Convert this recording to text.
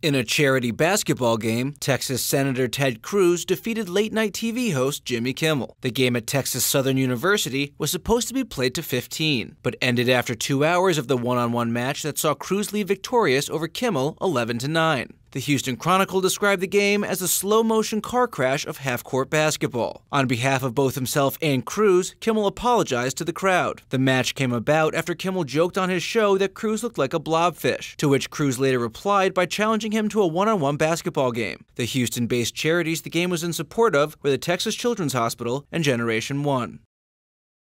In a charity basketball game, Texas Senator Ted Cruz defeated late night TV host Jimmy Kimmel. The game at Texas Southern University was supposed to be played to 15, but ended after two hours of the one on one match that saw Cruz leave victorious over Kimmel 11 9. The Houston Chronicle described the game as a slow motion car crash of half court basketball. On behalf of both himself and Cruz, Kimmel apologized to the crowd. The match came about after Kimmel joked on his show that Cruz looked like a blobfish, to which Cruz later replied by challenging him to a one on one basketball game. The Houston based charities the game was in support of were the Texas Children's Hospital and Generation One.